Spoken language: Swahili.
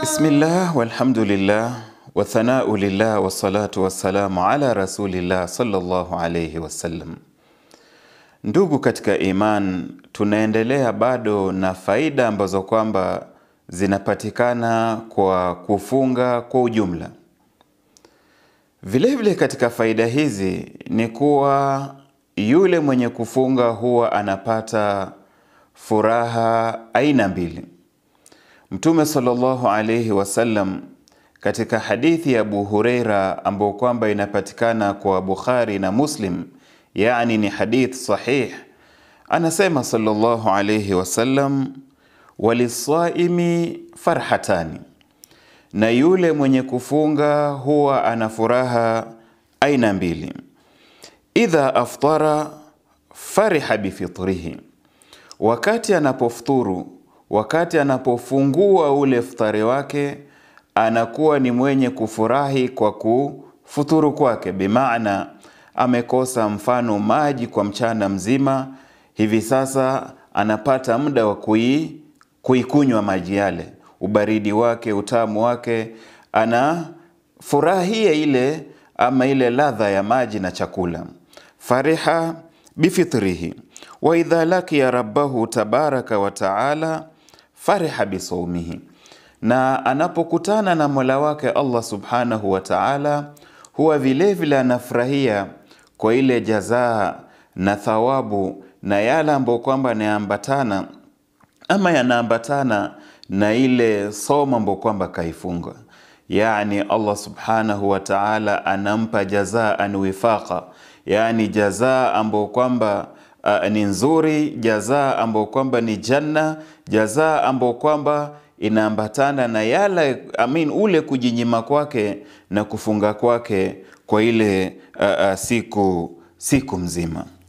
Bismillah walhamdulillah wa lillah wa wassalamu ala rasulillah sallallahu alayhi wasallam. Ndugu katika iman, tunaendelea bado na faida ambazo kwamba zinapatikana kwa kufunga kwa ujumla. Vilevile katika faida hizi ni kuwa yule mwenye kufunga huwa anapata furaha aina mbili. Mtume sallallahu alaihi wasallam katika hadithi ya Abu Hureira ambayo kwamba inapatikana kwa Bukhari na Muslim, yani ni hadith sahih, anasema sallallahu alaihi wasallam, walisaimi farhatani, na yule mwenye kufunga huwa ana furaha aina mbili idha aftara fariha bifitrihi, wakati anapofuturu, wakati anapofungua ule iftari wake anakuwa ni mwenye kufurahi kwa kufuturu kwake, bimaana amekosa mfano maji kwa mchana mzima, hivi sasa anapata muda wa kui kuikunywa maji yale, ubaridi wake, utamu wake, anafurahia ile ama ile ladha ya maji na chakula fariha bifitrihi wa idha laqiya rabbahu tabaraka wa taala fariha bisaumihi, na anapokutana na mola wake Allah subhanahu wa taala huwa vilevile anafurahia kwa ile jazaa na thawabu na yale ambayo kwamba yanaambatana ama yanaambatana na ile somo ambayo kwamba kaifunga. Yani Allah subhanahu wa taala anampa jazaa wifaqa yaani jazaa ambayo kwamba uh, ni nzuri, jazaa ambayo kwamba ni janna, jazaa ambayo kwamba inaambatana na yale amin, ule kujinyima kwake na kufunga kwake kwa ile uh, uh, siku siku mzima.